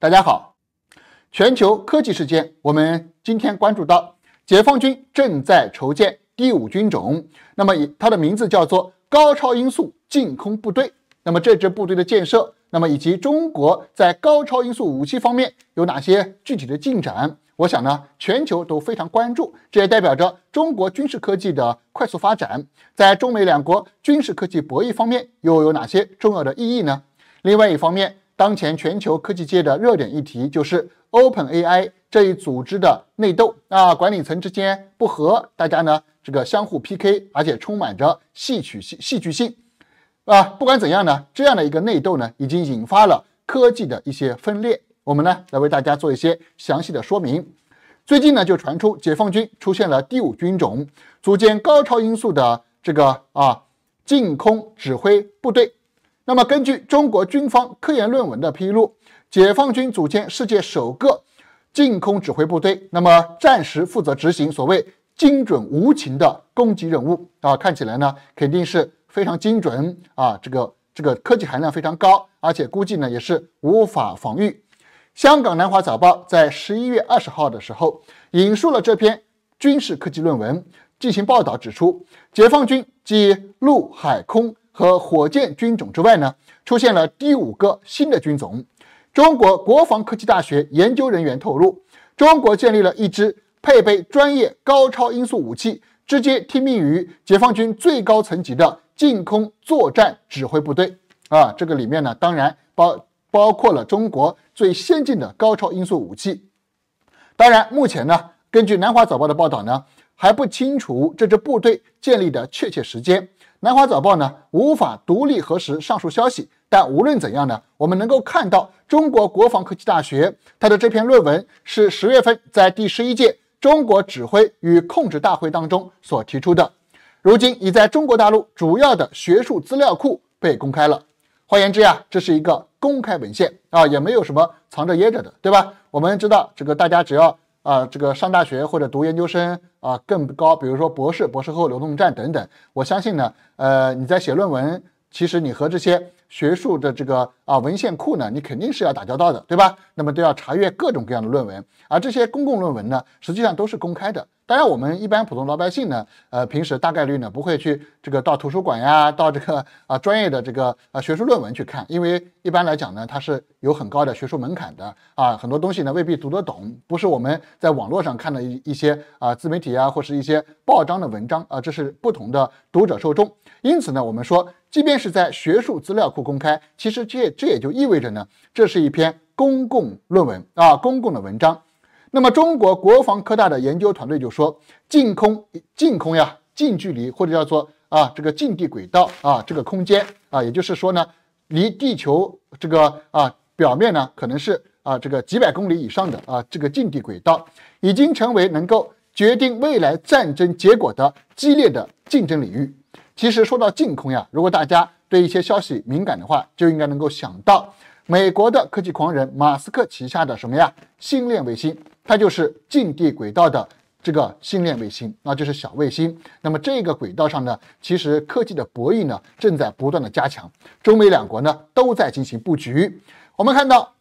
大家好，全球科技事件，我们今天关注到，解放军正在筹建第五军种，那么以它的名字叫做高超音速近空部队。那么这支部队的建设，那么以及中国在高超音速武器方面有哪些具体的进展？我想呢，全球都非常关注，这也代表着中国军事科技的快速发展，在中美两国军事科技博弈方面又有哪些重要的意义呢？另外一方面。当前全球科技界的热点议题就是 OpenAI 这一组织的内斗，啊，管理层之间不和，大家呢这个相互 PK，而且充满着戏曲戏戏剧性，啊，不管怎样呢，这样的一个内斗呢，已经引发了科技的一些分裂。我们呢来为大家做一些详细的说明。最近呢就传出解放军出现了第五军种，组建高超音速的这个啊近空指挥部队。那么，根据中国军方科研论文的披露，解放军组建世界首个近空指挥部队，那么暂时负责执行所谓精准无情的攻击任务。啊，看起来呢，肯定是非常精准啊，这个这个科技含量非常高，而且估计呢也是无法防御。香港南华早报在十一月二十号的时候引述了这篇军事科技论文进行报道，指出解放军及陆海空。和火箭军种之外呢，出现了第五个新的军种。中国国防科技大学研究人员透露，中国建立了一支配备专业高超音速武器，直接听命于解放军最高层级的近空作战指挥部队。啊，这个里面呢，当然包包括了中国最先进的高超音速武器。当然，目前呢，根据南华早报的报道呢，还不清楚这支部队建立的确切时间。南华早报呢无法独立核实上述消息，但无论怎样呢，我们能够看到中国国防科技大学它的这篇论文是十月份在第十一届中国指挥与控制大会当中所提出的，如今已在中国大陆主要的学术资料库被公开了。换言之呀，这是一个公开文献啊，也没有什么藏着掖着的，对吧？我们知道这个，大家只要。啊，这个上大学或者读研究生啊，更高，比如说博士、博士后流动站等等。我相信呢，呃，你在写论文，其实你和这些学术的这个啊文献库呢，你肯定是要打交道的，对吧？那么都要查阅各种各样的论文，而这些公共论文呢，实际上都是公开的。当然，我们一般普通老百姓呢，呃，平时大概率呢不会去这个到图书馆呀，到这个啊专业的这个啊学术论文去看，因为一般来讲呢，它是有很高的学术门槛的啊，很多东西呢未必读得懂，不是我们在网络上看的一一些啊自媒体啊或是一些报章的文章啊，这是不同的读者受众。因此呢，我们说，即便是在学术资料库公开，其实这这也就意味着呢，这是一篇公共论文啊，公共的文章。那么，中国国防科大的研究团队就说，近空、近空呀，近距离或者叫做啊这个近地轨道啊，这个空间啊，也就是说呢，离地球这个啊表面呢，可能是啊这个几百公里以上的啊这个近地轨道，已经成为能够决定未来战争结果的激烈的竞争领域。其实说到近空呀，如果大家对一些消息敏感的话，就应该能够想到美国的科技狂人马斯克旗下的什么呀星链卫星。它就是近地轨道的这个星链卫星，那就是小卫星。那么这个轨道上呢，其实科技的博弈呢正在不断的加强，中美两国呢都在进行布局。我们看到，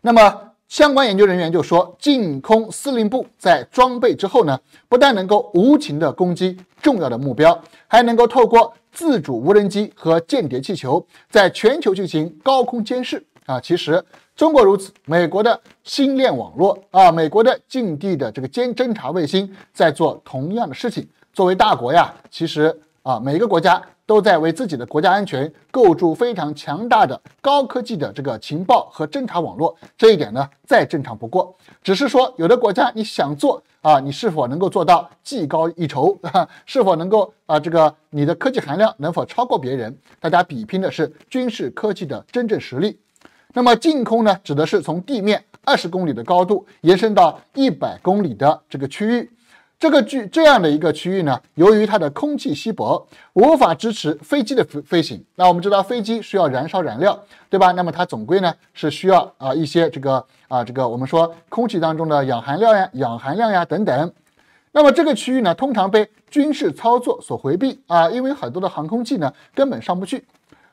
那么相关研究人员就说，近空司令部在装备之后呢，不但能够无情的攻击重要的目标，还能够透过自主无人机和间谍气球，在全球进行高空监视。啊，其实中国如此，美国的星链网络啊，美国的近地的这个监侦察卫星在做同样的事情。作为大国呀，其实啊，每个国家都在为自己的国家安全构筑非常强大的高科技的这个情报和侦察网络，这一点呢，再正常不过。只是说，有的国家你想做啊，你是否能够做到技高一筹啊？是否能够啊？这个你的科技含量能否超过别人？大家比拼的是军事科技的真正实力。那么净空呢，指的是从地面二十公里的高度延伸到一百公里的这个区域，这个距这样的一个区域呢，由于它的空气稀薄，无法支持飞机的飞飞行。那我们知道飞机需要燃烧燃料，对吧？那么它总归呢是需要啊一些这个啊这个我们说空气当中的氧含量呀、氧含量呀等等。那么这个区域呢，通常被军事操作所回避啊，因为很多的航空器呢根本上不去。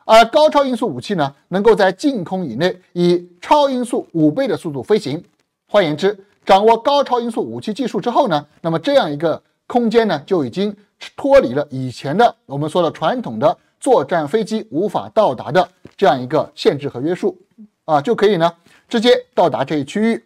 而高超音速武器呢，能够在近空以内以超音速五倍的速度飞行。换言之，掌握高超音速武器技术之后呢，那么这样一个空间呢，就已经脱离了以前的我们说的传统的作战飞机无法到达的这样一个限制和约束啊，就可以呢直接到达这一区域。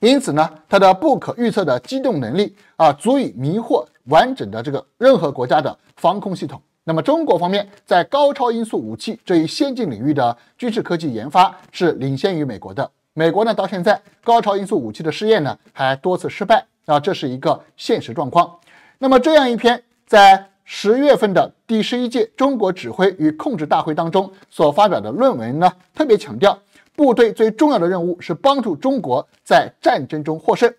因此呢，它的不可预测的机动能力啊，足以迷惑完整的这个任何国家的防空系统。那么，中国方面在高超音速武器这一先进领域的军事科技研发是领先于美国的。美国呢，到现在高超音速武器的试验呢还多次失败，啊，这是一个现实状况。那么，这样一篇在十月份的第十一届中国指挥与控制大会当中所发表的论文呢，特别强调，部队最重要的任务是帮助中国在战争中获胜。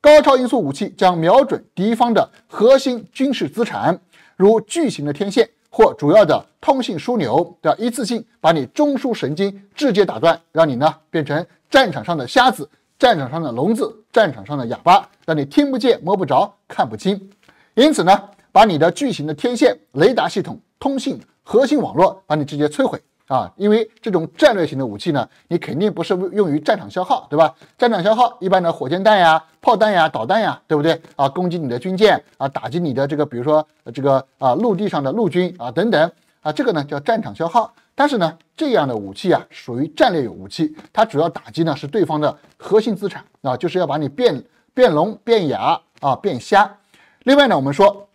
高超音速武器将瞄准敌方的核心军事资产。如巨型的天线或主要的通信枢纽，对吧？一次性把你中枢神经直接打断，让你呢变成战场上的瞎子、战场上的聋子、战场上的哑巴，让你听不见、摸不着、看不清。因此呢，把你的巨型的天线、雷达系统、通信核心网络，把你直接摧毁。啊，因为这种战略型的武器呢，你肯定不是用于战场消耗，对吧？战场消耗一般的火箭弹呀、炮弹呀、导弹呀，对不对？啊，攻击你的军舰啊，打击你的这个，比如说这个啊，陆地上的陆军啊等等啊，这个呢叫战场消耗。但是呢，这样的武器啊，属于战略武器，它主要打击呢是对方的核心资产啊，就是要把你变变聋、变哑啊、变瞎。另外呢，我们说，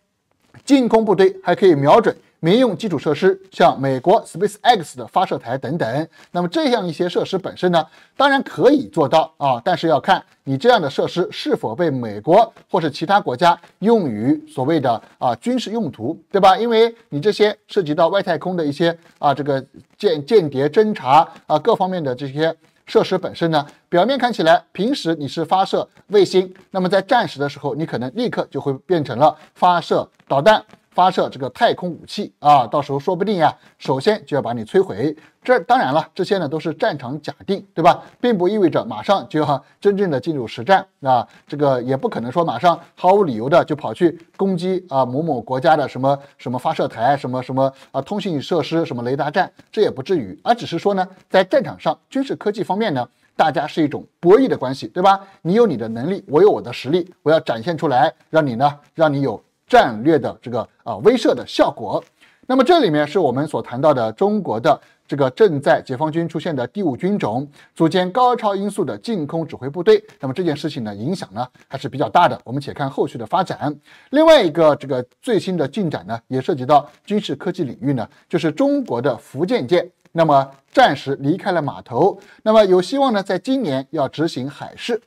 进攻部队还可以瞄准。民用基础设施，像美国 SpaceX 的发射台等等，那么这样一些设施本身呢，当然可以做到啊，但是要看你这样的设施是否被美国或是其他国家用于所谓的啊军事用途，对吧？因为你这些涉及到外太空的一些啊这个间间谍侦查啊各方面的这些设施本身呢，表面看起来平时你是发射卫星，那么在战时的时候，你可能立刻就会变成了发射导弹。发射这个太空武器啊，到时候说不定呀，首先就要把你摧毁。这当然了，这些呢都是战场假定，对吧？并不意味着马上就要真正的进入实战啊。这个也不可能说马上毫无理由的就跑去攻击啊某某国家的什么什么发射台、什么什么啊通信设施、什么雷达站，这也不至于。而只是说呢，在战场上军事科技方面呢，大家是一种博弈的关系，对吧？你有你的能力，我有我的实力，我要展现出来，让你呢，让你有。战略的这个啊威慑的效果，那么这里面是我们所谈到的中国的这个正在解放军出现的第五军种组建高超音速的近空指挥部队，那么这件事情呢影响呢还是比较大的，我们且看后续的发展。另外一个这个最新的进展呢，也涉及到军事科技领域呢，就是中国的福建舰，那么暂时离开了码头，那么有希望呢在今年要执行海试。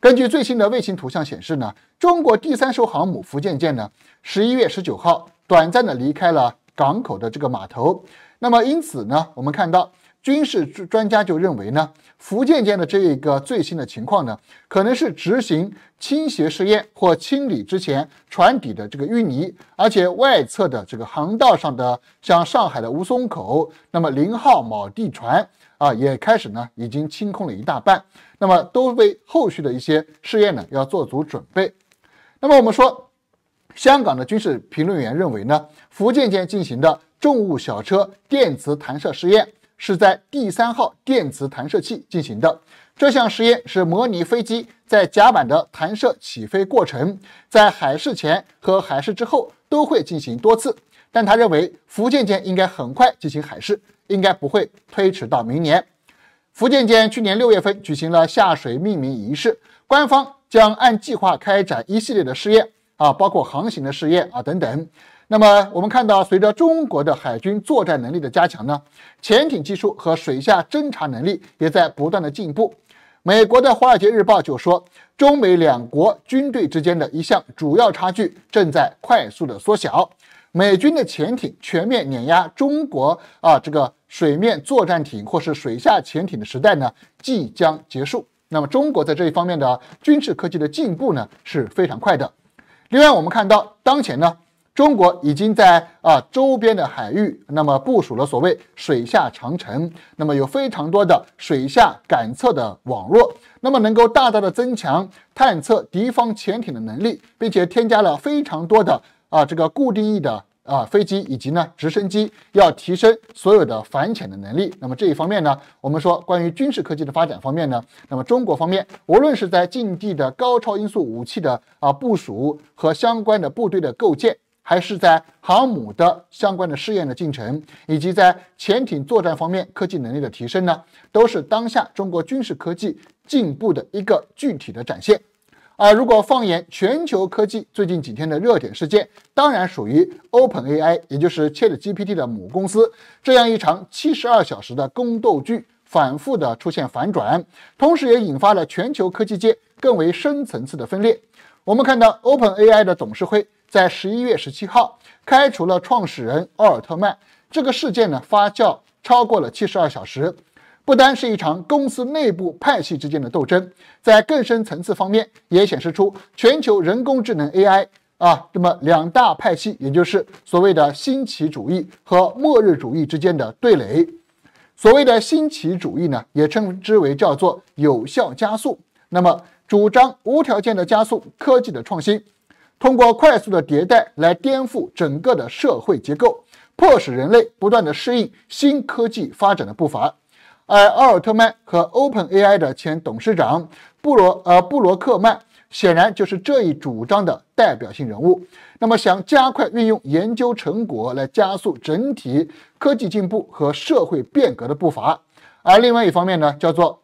根据最新的卫星图像显示呢，中国第三艘航母“福建舰”呢，十一月十九号短暂的离开了港口的这个码头。那么因此呢，我们看到军事专家就认为呢，“福建舰”的这一个最新的情况呢，可能是执行倾斜试验或清理之前船底的这个淤泥，而且外侧的这个航道上的像上海的吴淞口，那么零号锚地船啊，也开始呢已经清空了一大半。那么，都为后续的一些试验呢要做足准备。那么，我们说，香港的军事评论员认为呢，福建舰进行的重物小车电磁弹射试验是在第三号电磁弹射器进行的。这项实验是模拟飞机在甲板的弹射起飞过程，在海试前和海试之后都会进行多次。但他认为，福建舰应该很快进行海试，应该不会推迟到明年。福建舰去年六月份举行了下水命名仪式，官方将按计划开展一系列的试验啊，包括航行的试验啊等等。那么我们看到，随着中国的海军作战能力的加强呢，潜艇技术和水下侦察能力也在不断的进步。美国的《华尔街日报》就说，中美两国军队之间的一项主要差距正在快速的缩小。美军的潜艇全面碾压中国啊，这个水面作战艇或是水下潜艇的时代呢，即将结束。那么，中国在这一方面的军事科技的进步呢，是非常快的。另外，我们看到当前呢，中国已经在啊周边的海域，那么部署了所谓水下长城，那么有非常多的水下感测的网络，那么能够大大的增强探测敌方潜艇的能力，并且添加了非常多的。啊，这个固定翼的啊飞机以及呢直升机，要提升所有的反潜的能力。那么这一方面呢，我们说关于军事科技的发展方面呢，那么中国方面，无论是在近地的高超音速武器的啊部署和相关的部队的构建，还是在航母的相关的试验的进程，以及在潜艇作战方面科技能力的提升呢，都是当下中国军事科技进步的一个具体的展现。啊！如果放眼全球科技，最近几天的热点事件，当然属于 Open AI，也就是 Chat GPT 的母公司。这样一场七十二小时的宫斗剧，反复的出现反转，同时也引发了全球科技界更为深层次的分裂。我们看到 Open AI 的董事会在十一月十七号开除了创始人奥尔特曼。这个事件呢，发酵超过了七十二小时。不单是一场公司内部派系之间的斗争，在更深层次方面也显示出全球人工智能 AI 啊，这么两大派系，也就是所谓的新奇主义和末日主义之间的对垒。所谓的新奇主义呢，也称之为叫做有效加速，那么主张无条件的加速科技的创新，通过快速的迭代来颠覆整个的社会结构，迫使人类不断的适应新科技发展的步伐。而奥尔特曼和 OpenAI 的前董事长布罗呃布罗克曼显然就是这一主张的代表性人物。那么想加快运用研究成果来加速整体科技进步和社会变革的步伐。而另外一方面呢，叫做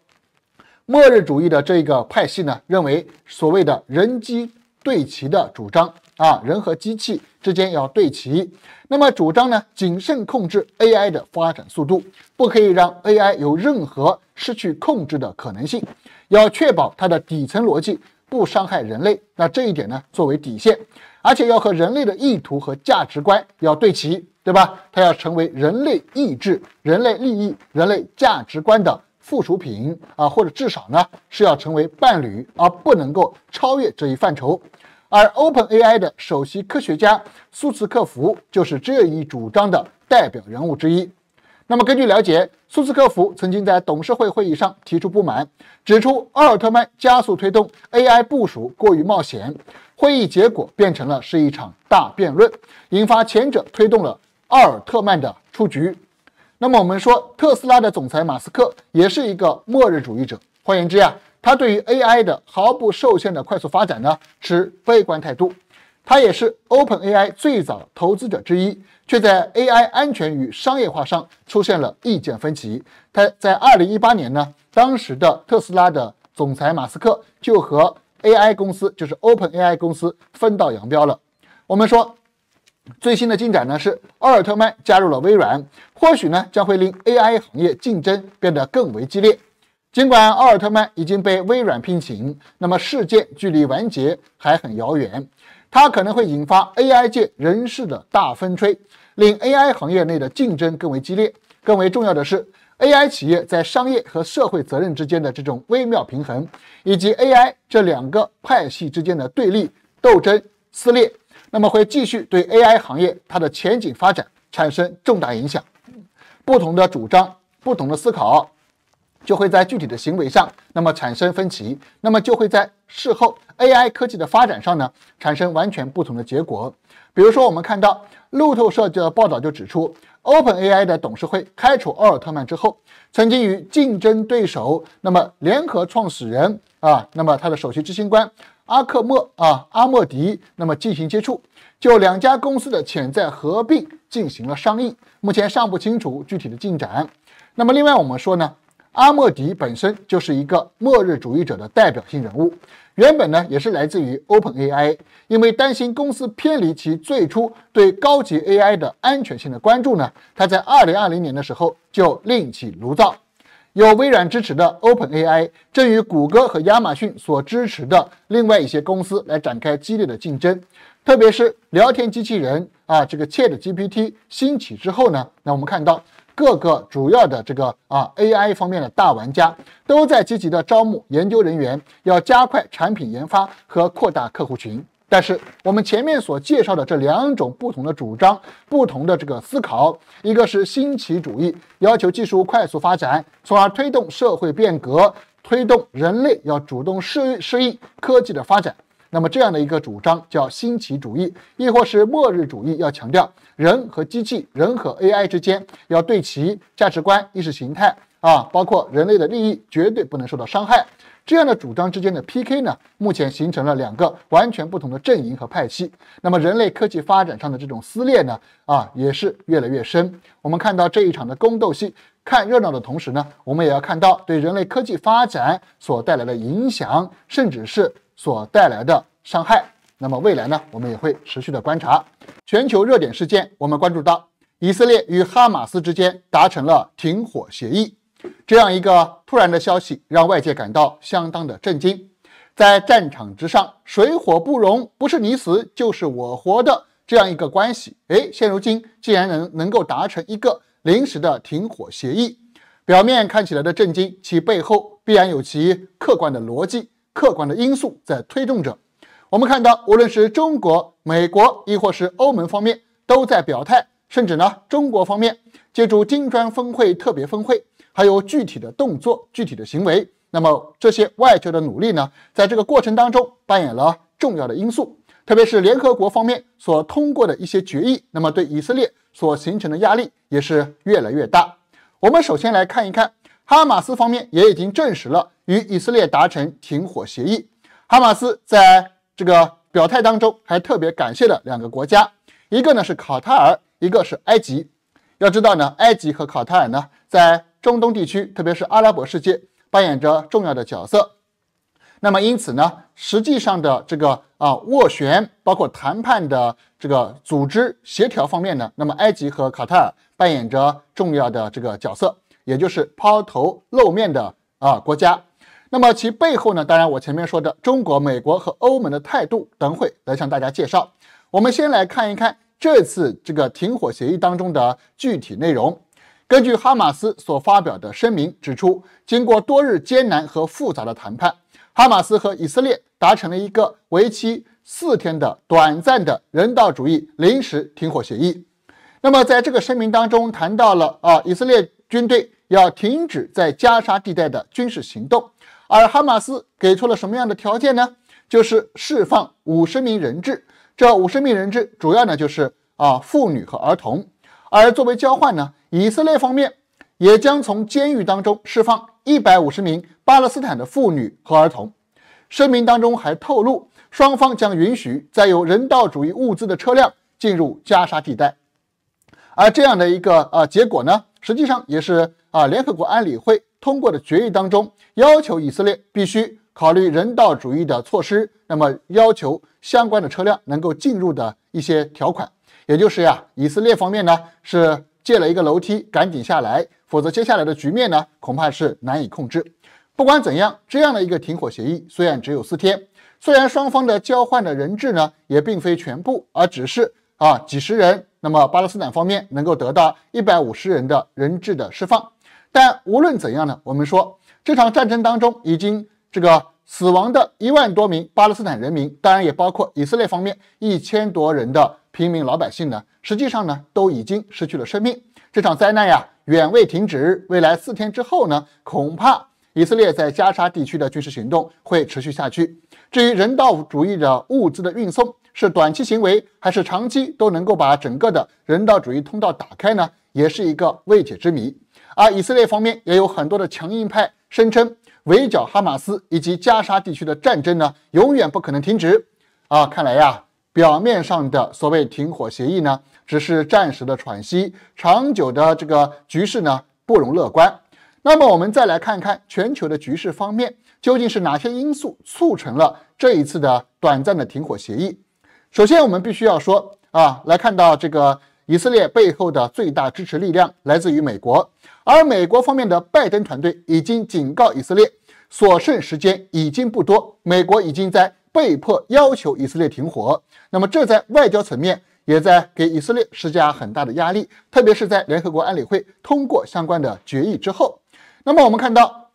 末日主义的这个派系呢，认为所谓的人机对齐的主张。啊，人和机器之间要对齐。那么主张呢，谨慎控制 AI 的发展速度，不可以让 AI 有任何失去控制的可能性。要确保它的底层逻辑不伤害人类。那这一点呢，作为底线，而且要和人类的意图和价值观要对齐，对吧？它要成为人类意志、人类利益、人类价值观的附属品啊，或者至少呢，是要成为伴侣，而不能够超越这一范畴。而 OpenAI 的首席科学家苏茨克福就是这一主张的代表人物之一。那么，根据了解，苏茨克福曾经在董事会会议上提出不满，指出奥尔特曼加速推动 AI 部署过于冒险。会议结果变成了是一场大辩论，引发前者推动了奥尔特曼的出局。那么，我们说特斯拉的总裁马斯克也是一个末日主义者。换言之呀。他对于 AI 的毫不受限的快速发展呢，持悲观态度。他也是 OpenAI 最早投资者之一，却在 AI 安全与商业化上出现了意见分歧。他在2018年呢，当时的特斯拉的总裁马斯克就和 AI 公司，就是 OpenAI 公司分道扬镳了。我们说，最新的进展呢，是奥尔特曼加入了微软，或许呢，将会令 AI 行业竞争变得更为激烈。尽管奥尔特曼已经被微软聘请，那么事件距离完结还很遥远。它可能会引发 AI 界人士的大风吹，令 AI 行业内的竞争更为激烈。更为重要的是，AI 企业在商业和社会责任之间的这种微妙平衡，以及 AI 这两个派系之间的对立斗争撕裂，那么会继续对 AI 行业它的前景发展产生重大影响。不同的主张，不同的思考。就会在具体的行为上，那么产生分歧，那么就会在事后 AI 科技的发展上呢，产生完全不同的结果。比如说，我们看到路透社的报道就指出，OpenAI 的董事会开除奥尔特曼之后，曾经与竞争对手那么联合创始人啊，那么他的首席执行官阿克莫啊阿莫迪那么进行接触，就两家公司的潜在合并进行了商议，目前尚不清楚具体的进展。那么，另外我们说呢？阿莫迪本身就是一个末日主义者的代表性人物，原本呢也是来自于 Open AI，因为担心公司偏离其最初对高级 AI 的安全性的关注呢，他在2020年的时候就另起炉灶。有微软支持的 Open AI 正与谷歌和亚马逊所支持的另外一些公司来展开激烈的竞争，特别是聊天机器人啊这个 Chat GPT 兴起之后呢，那我们看到。各个主要的这个啊 AI 方面的大玩家都在积极的招募研究人员，要加快产品研发和扩大客户群。但是我们前面所介绍的这两种不同的主张、不同的这个思考，一个是新奇主义，要求技术快速发展，从而推动社会变革，推动人类要主动适适应科技的发展。那么这样的一个主张叫新奇主义，亦或是末日主义，要强调。人和机器，人和 AI 之间要对其价值观、意识形态啊，包括人类的利益绝对不能受到伤害。这样的主张之间的 PK 呢，目前形成了两个完全不同的阵营和派系。那么人类科技发展上的这种撕裂呢，啊也是越来越深。我们看到这一场的宫斗戏，看热闹的同时呢，我们也要看到对人类科技发展所带来的影响，甚至是所带来的伤害。那么未来呢？我们也会持续的观察全球热点事件。我们关注到以色列与哈马斯之间达成了停火协议，这样一个突然的消息让外界感到相当的震惊。在战场之上，水火不容，不是你死就是我活的这样一个关系。哎，现如今竟然能能够达成一个临时的停火协议，表面看起来的震惊，其背后必然有其客观的逻辑、客观的因素在推动着。我们看到，无论是中国、美国，亦或是欧盟方面，都在表态，甚至呢，中国方面借助金砖峰会、特别峰会，还有具体的动作、具体的行为，那么这些外交的努力呢，在这个过程当中扮演了重要的因素。特别是联合国方面所通过的一些决议，那么对以色列所形成的压力也是越来越大。我们首先来看一看，哈马斯方面也已经证实了与以色列达成停火协议。哈马斯在这个表态当中还特别感谢了两个国家，一个呢是卡塔尔，一个是埃及。要知道呢，埃及和卡塔尔呢在中东地区，特别是阿拉伯世界扮演着重要的角色。那么因此呢，实际上的这个啊斡旋，包括谈判的这个组织协调方面呢，那么埃及和卡塔尔扮演着重要的这个角色，也就是抛头露面的啊国家。那么其背后呢？当然，我前面说的中国、美国和欧盟的态度，等会来向大家介绍。我们先来看一看这次这个停火协议当中的具体内容。根据哈马斯所发表的声明指出，经过多日艰难和复杂的谈判，哈马斯和以色列达成了一个为期四天的短暂的人道主义临时停火协议。那么在这个声明当中谈到了啊，以色列军队要停止在加沙地带的军事行动。而哈马斯给出了什么样的条件呢？就是释放五十名人质，这五十名人质主要呢就是啊妇女和儿童。而作为交换呢，以色列方面也将从监狱当中释放一百五十名巴勒斯坦的妇女和儿童。声明当中还透露，双方将允许载有人道主义物资的车辆进入加沙地带。而这样的一个啊结果呢，实际上也是啊联合国安理会。通过的决议当中要求以色列必须考虑人道主义的措施，那么要求相关的车辆能够进入的一些条款，也就是呀，以色列方面呢是借了一个楼梯赶紧下来，否则接下来的局面呢恐怕是难以控制。不管怎样，这样的一个停火协议虽然只有四天，虽然双方的交换的人质呢也并非全部，而只是啊几十人，那么巴勒斯坦方面能够得到一百五十人的人质的释放。但无论怎样呢，我们说这场战争当中已经这个死亡的一万多名巴勒斯坦人民，当然也包括以色列方面一千多人的平民老百姓呢，实际上呢都已经失去了生命。这场灾难呀远未停止。未来四天之后呢，恐怕以色列在加沙地区的军事行动会持续下去。至于人道主义的物资的运送是短期行为还是长期都能够把整个的人道主义通道打开呢，也是一个未解之谜。而以色列方面也有很多的强硬派声称，围剿哈马斯以及加沙地区的战争呢，永远不可能停止。啊，看来呀，表面上的所谓停火协议呢，只是暂时的喘息，长久的这个局势呢，不容乐观。那么，我们再来看看全球的局势方面，究竟是哪些因素促成了这一次的短暂的停火协议？首先，我们必须要说啊，来看到这个。以色列背后的最大支持力量来自于美国，而美国方面的拜登团队已经警告以色列，所剩时间已经不多，美国已经在被迫要求以色列停火。那么，这在外交层面也在给以色列施加很大的压力，特别是在联合国安理会通过相关的决议之后。那么，我们看到，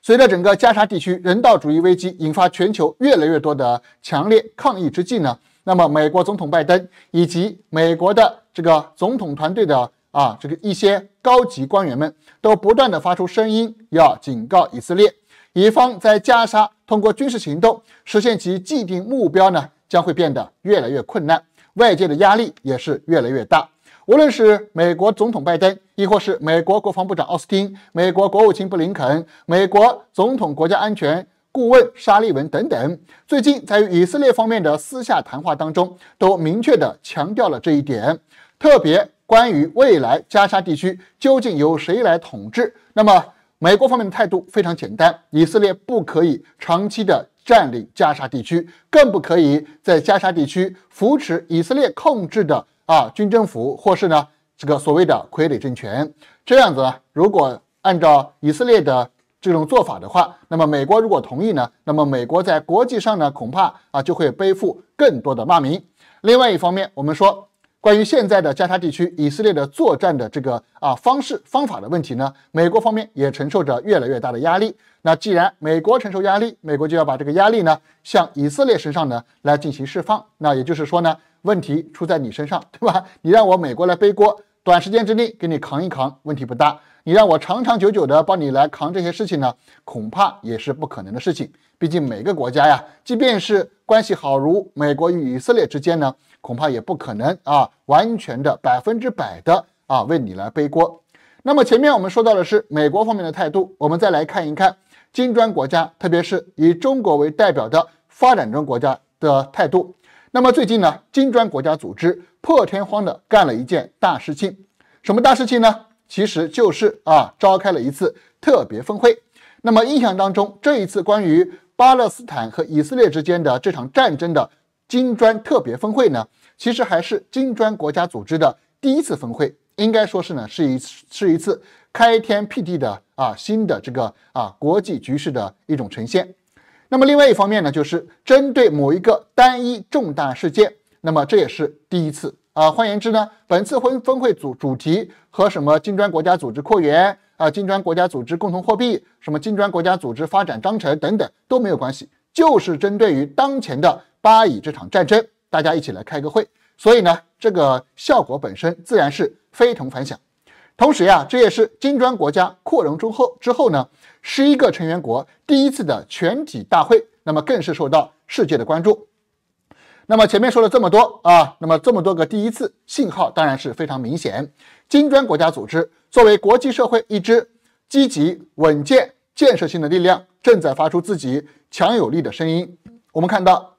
随着整个加沙地区人道主义危机引发全球越来越多的强烈抗议之际呢？那么，美国总统拜登以及美国的这个总统团队的啊，这个一些高级官员们，都不断的发出声音，要警告以色列，以方在加沙通过军事行动实现其既定目标呢，将会变得越来越困难，外界的压力也是越来越大。无论是美国总统拜登，亦或是美国国防部长奥斯汀、美国国务卿布林肯、美国总统国家安全。顾问沙利文等等，最近在与以色列方面的私下谈话当中，都明确的强调了这一点。特别关于未来加沙地区究竟由谁来统治，那么美国方面的态度非常简单：以色列不可以长期的占领加沙地区，更不可以在加沙地区扶持以色列控制的啊军政府，或是呢这个所谓的傀儡政权。这样子，如果按照以色列的。这种做法的话，那么美国如果同意呢，那么美国在国际上呢，恐怕啊就会背负更多的骂名。另外一方面，我们说关于现在的加沙地区以色列的作战的这个啊方式方法的问题呢，美国方面也承受着越来越大的压力。那既然美国承受压力，美国就要把这个压力呢向以色列身上呢来进行释放。那也就是说呢，问题出在你身上，对吧？你让我美国来背锅。短时间之内给你扛一扛，问题不大。你让我长长久久的帮你来扛这些事情呢，恐怕也是不可能的事情。毕竟每个国家呀，即便是关系好如美国与以色列之间呢，恐怕也不可能啊完全的百分之百的啊为你来背锅。那么前面我们说到的是美国方面的态度，我们再来看一看金砖国家，特别是以中国为代表的发展中国家的态度。那么最近呢，金砖国家组织。破天荒地干了一件大事情，什么大事情呢？其实就是啊，召开了一次特别峰会。那么印象当中，这一次关于巴勒斯坦和以色列之间的这场战争的金砖特别峰会呢，其实还是金砖国家组织的第一次峰会，应该说是呢是一是一次开天辟地的啊新的这个啊国际局势的一种呈现。那么另外一方面呢，就是针对某一个单一重大事件。那么这也是第一次啊！换言之呢，本次分峰会主主题和什么金砖国家组织扩员啊、金砖国家组织共同货币、什么金砖国家组织发展章程等等都没有关系，就是针对于当前的巴以这场战争，大家一起来开个会。所以呢，这个效果本身自然是非同凡响。同时呀，这也是金砖国家扩容之后之后呢十一个成员国第一次的全体大会，那么更是受到世界的关注。那么前面说了这么多啊，那么这么多个第一次信号当然是非常明显。金砖国家组织作为国际社会一支积极、稳健、建设性的力量，正在发出自己强有力的声音。我们看到，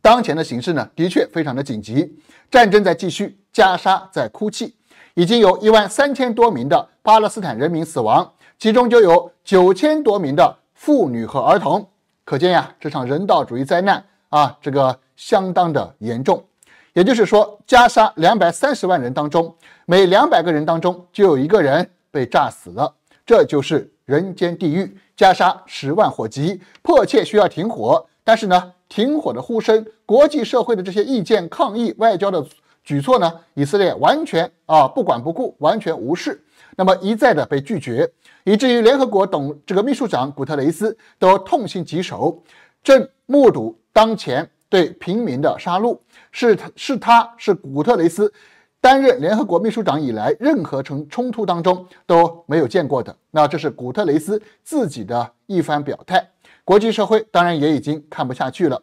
当前的形势呢，的确非常的紧急，战争在继续，加沙在哭泣，已经有一万三千多名的巴勒斯坦人民死亡，其中就有九千多名的妇女和儿童。可见呀，这场人道主义灾难啊，这个。相当的严重，也就是说，加沙两百三十万人当中，每两百个人当中就有一个人被炸死了，这就是人间地狱。加沙十万火急，迫切需要停火，但是呢，停火的呼声，国际社会的这些意见、抗议、外交的举措呢，以色列完全啊不管不顾，完全无视，那么一再的被拒绝，以至于联合国董这个秘书长古特雷斯都痛心疾首，正目睹当前。对平民的杀戮是是他是古特雷斯担任联合国秘书长以来任何冲冲突当中都没有见过的。那这是古特雷斯自己的一番表态，国际社会当然也已经看不下去了。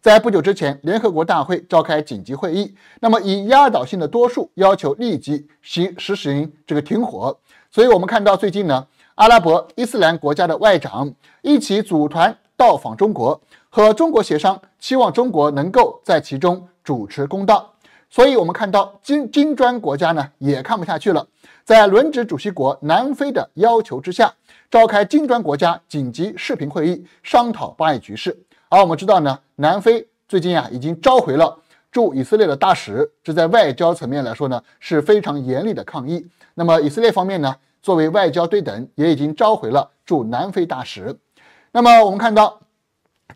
在不久之前，联合国大会召开紧急会议，那么以压倒性的多数要求立即行实行这个停火。所以，我们看到最近呢，阿拉伯伊斯兰国家的外长一起组团到访中国。和中国协商，期望中国能够在其中主持公道。所以，我们看到金金砖国家呢也看不下去了，在轮值主席国南非的要求之下，召开金砖国家紧急视频会议，商讨巴以局势。而我们知道呢，南非最近啊已经召回了驻以色列的大使，这在外交层面来说呢是非常严厉的抗议。那么以色列方面呢，作为外交对等，也已经召回了驻南非大使。那么我们看到。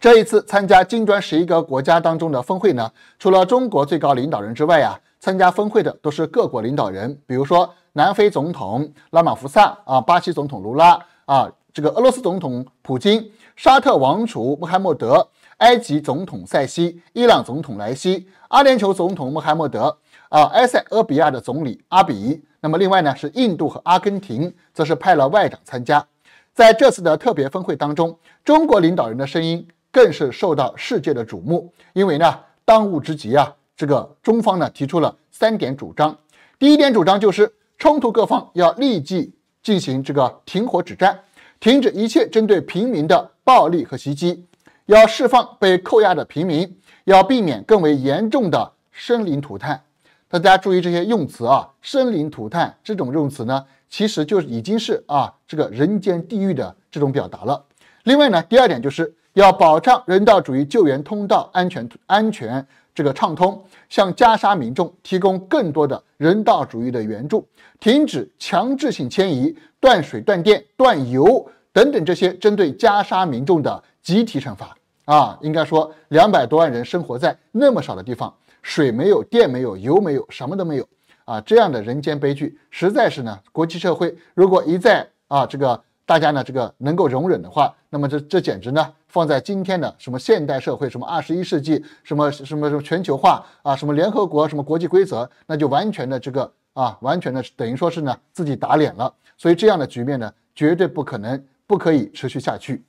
这一次参加金砖十一个国家当中的峰会呢，除了中国最高领导人之外啊，参加峰会的都是各国领导人，比如说南非总统拉马福萨啊，巴西总统卢拉啊，这个俄罗斯总统普京，沙特王储穆罕默德，埃及总统塞西，伊朗总统莱西，阿联酋总统穆罕默德啊，埃塞俄比亚的总理阿比。那么另外呢，是印度和阿根廷，则是派了外长参加。在这次的特别峰会当中，中国领导人的声音。更是受到世界的瞩目，因为呢，当务之急啊，这个中方呢提出了三点主张。第一点主张就是冲突各方要立即进行这个停火止战，停止一切针对平民的暴力和袭击，要释放被扣押的平民，要避免更为严重的生灵涂炭。大家注意这些用词啊，生灵涂炭这种用词呢，其实就已经是啊这个人间地狱的这种表达了。另外呢，第二点就是。要保障人道主义救援通道安全安全这个畅通，向加沙民众提供更多的人道主义的援助，停止强制性迁移、断水断电断油等等这些针对加沙民众的集体惩罚啊！应该说，两百多万人生活在那么少的地方，水没有，电没有，油没有，什么都没有啊！这样的人间悲剧，实在是呢，国际社会如果一再啊这个大家呢这个能够容忍的话，那么这这简直呢。放在今天的什么现代社会，什么二十一世纪，什么什么什么全球化啊，什么联合国，什么国际规则，那就完全的这个啊，完全的等于说是呢自己打脸了。所以这样的局面呢，绝对不可能不可以持续下去。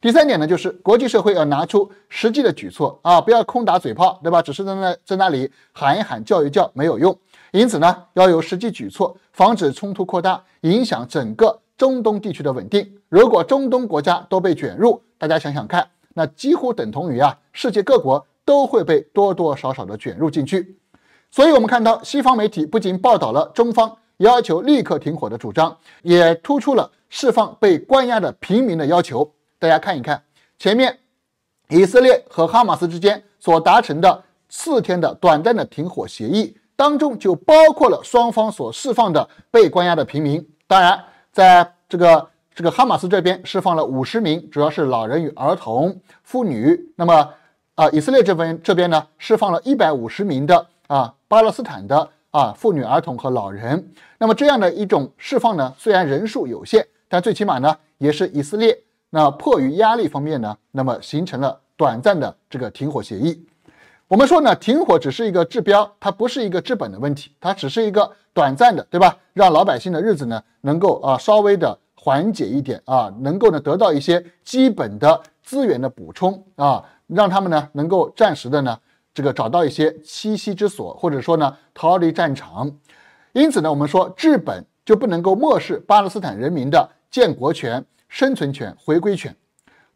第三点呢，就是国际社会要拿出实际的举措啊，不要空打嘴炮，对吧？只是在那在那里喊一喊叫一叫没有用。因此呢，要有实际举措，防止冲突扩大，影响整个中东地区的稳定。如果中东国家都被卷入，大家想想看，那几乎等同于啊，世界各国都会被多多少少的卷入进去。所以，我们看到西方媒体不仅报道了中方要求立刻停火的主张，也突出了释放被关押的平民的要求。大家看一看，前面以色列和哈马斯之间所达成的四天的短暂的停火协议当中，就包括了双方所释放的被关押的平民。当然，在这个。这个哈马斯这边释放了五十名，主要是老人与儿童、妇女。那么，啊，以色列这边这边呢释放了一百五十名的啊巴勒斯坦的啊妇女、儿童和老人。那么这样的一种释放呢，虽然人数有限，但最起码呢也是以色列那迫于压力方面呢，那么形成了短暂的这个停火协议。我们说呢，停火只是一个治标，它不是一个治本的问题，它只是一个短暂的，对吧？让老百姓的日子呢能够啊稍微的。缓解一点啊，能够呢得到一些基本的资源的补充啊，让他们呢能够暂时的呢这个找到一些栖息之所，或者说呢逃离战场。因此呢，我们说治本就不能够漠视巴勒斯坦人民的建国权、生存权、回归权。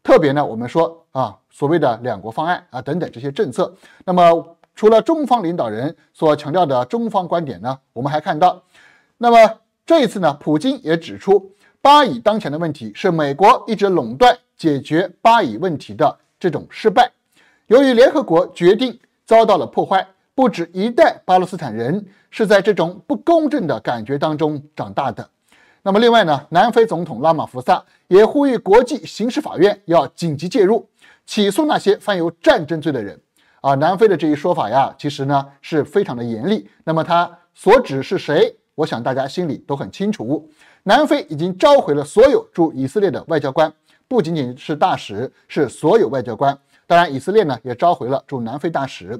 特别呢，我们说啊所谓的两国方案啊等等这些政策。那么除了中方领导人所强调的中方观点呢，我们还看到，那么这一次呢，普京也指出。巴以当前的问题是美国一直垄断解决巴以问题的这种失败，由于联合国决定遭到了破坏，不止一代巴勒斯坦人是在这种不公正的感觉当中长大的。那么，另外呢，南非总统拉马福萨也呼吁国际刑事法院要紧急介入，起诉那些犯有战争罪的人。啊，南非的这一说法呀，其实呢是非常的严厉。那么，他所指是谁？我想大家心里都很清楚。南非已经召回了所有驻以色列的外交官，不仅仅是大使，是所有外交官。当然，以色列呢也召回了驻南非大使。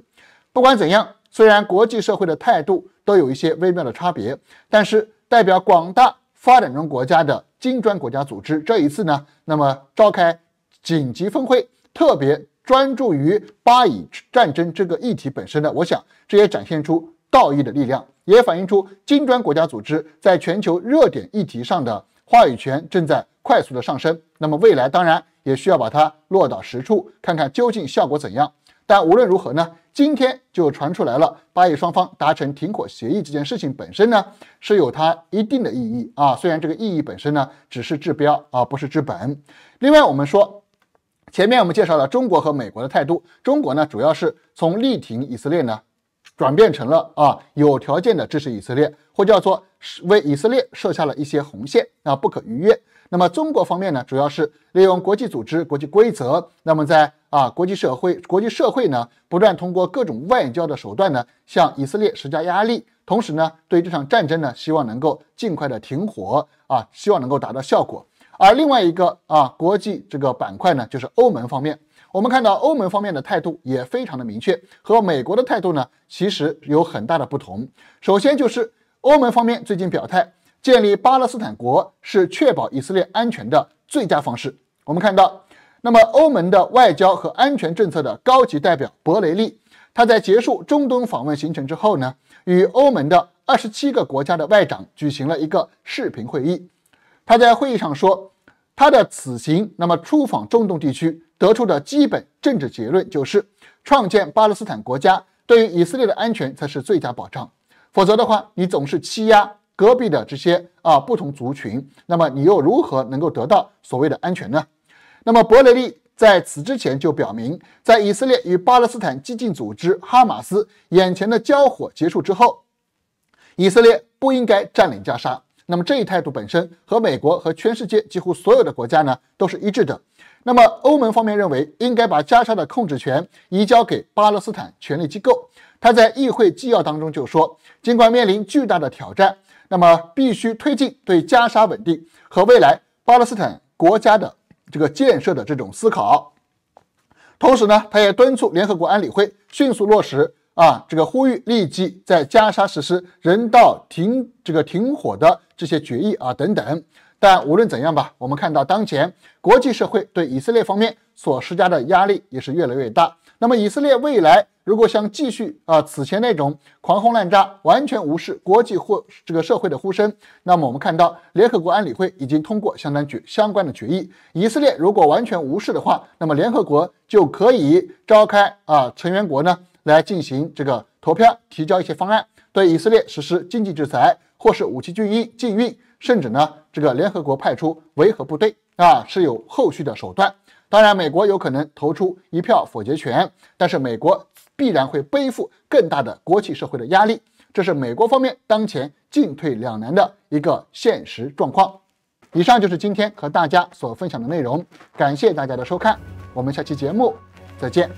不管怎样，虽然国际社会的态度都有一些微妙的差别，但是代表广大发展中国家的金砖国家组织这一次呢，那么召开紧急峰会，特别专注于巴以战争这个议题本身呢，我想这也展现出。道义的力量也反映出金砖国家组织在全球热点议题上的话语权正在快速的上升。那么未来当然也需要把它落到实处，看看究竟效果怎样。但无论如何呢，今天就传出来了巴以双方达成停火协议这件事情本身呢是有它一定的意义啊。虽然这个意义本身呢只是治标啊，不是治本。另外我们说，前面我们介绍了中国和美国的态度，中国呢主要是从力挺以色列呢。转变成了啊，有条件的支持以色列，或叫做是为以色列设下了一些红线啊，不可逾越。那么中国方面呢，主要是利用国际组织、国际规则，那么在啊国际社会、国际社会呢，不断通过各种外交的手段呢，向以色列施加压力，同时呢，对这场战争呢，希望能够尽快的停火啊，希望能够达到效果。而另外一个啊，国际这个板块呢，就是欧盟方面。我们看到欧盟方面的态度也非常的明确，和美国的态度呢其实有很大的不同。首先就是欧盟方面最近表态，建立巴勒斯坦国是确保以色列安全的最佳方式。我们看到，那么欧盟的外交和安全政策的高级代表博雷利，他在结束中东访问行程之后呢，与欧盟的二十七个国家的外长举行了一个视频会议。他在会议上说，他的此行那么出访中东地区。得出的基本政治结论就是，创建巴勒斯坦国家对于以色列的安全才是最佳保障。否则的话，你总是欺压隔壁的这些啊不同族群，那么你又如何能够得到所谓的安全呢？那么伯雷利在此之前就表明，在以色列与巴勒斯坦激进组织哈马斯眼前的交火结束之后，以色列不应该占领加沙。那么这一态度本身和美国和全世界几乎所有的国家呢，都是一致的。那么，欧盟方面认为应该把加沙的控制权移交给巴勒斯坦权力机构。他在议会纪要当中就说，尽管面临巨大的挑战，那么必须推进对加沙稳定和未来巴勒斯坦国家的这个建设的这种思考。同时呢，他也敦促联合国安理会迅速落实啊，这个呼吁立即在加沙实施人道停这个停火的这些决议啊等等。但无论怎样吧，我们看到当前国际社会对以色列方面所施加的压力也是越来越大。那么以色列未来如果想继续啊此前那种狂轰滥炸，完全无视国际或这个社会的呼声，那么我们看到联合国安理会已经通过相当举相关的决议。以色列如果完全无视的话，那么联合国就可以召开啊成员国呢来进行这个投票，提交一些方案，对以色列实施经济制裁或是武器禁运禁运。甚至呢，这个联合国派出维和部队啊，是有后续的手段。当然，美国有可能投出一票否决权，但是美国必然会背负更大的国际社会的压力，这是美国方面当前进退两难的一个现实状况。以上就是今天和大家所分享的内容，感谢大家的收看，我们下期节目再见。